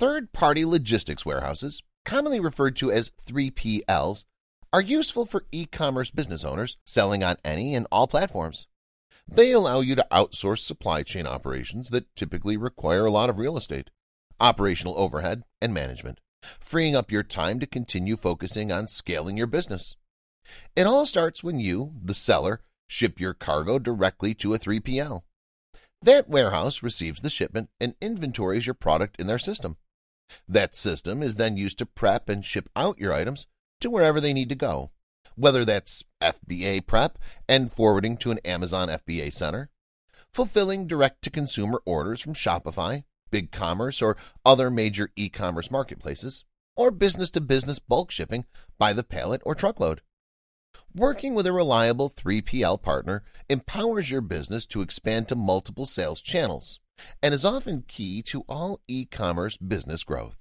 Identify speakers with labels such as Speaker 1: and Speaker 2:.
Speaker 1: Third party logistics warehouses, commonly referred to as 3PLs, are useful for e commerce business owners selling on any and all platforms. They allow you to outsource supply chain operations that typically require a lot of real estate, operational overhead, and management, freeing up your time to continue focusing on scaling your business. It all starts when you, the seller, ship your cargo directly to a 3PL. That warehouse receives the shipment and inventories your product in their system. That system is then used to prep and ship out your items to wherever they need to go, whether that's FBA prep and forwarding to an Amazon FBA center, fulfilling direct-to-consumer orders from Shopify, BigCommerce, or other major e-commerce marketplaces, or business-to-business bulk shipping by the pallet or truckload. Working with a reliable 3PL partner empowers your business to expand to multiple sales channels and is often key to all e-commerce
Speaker 2: business growth.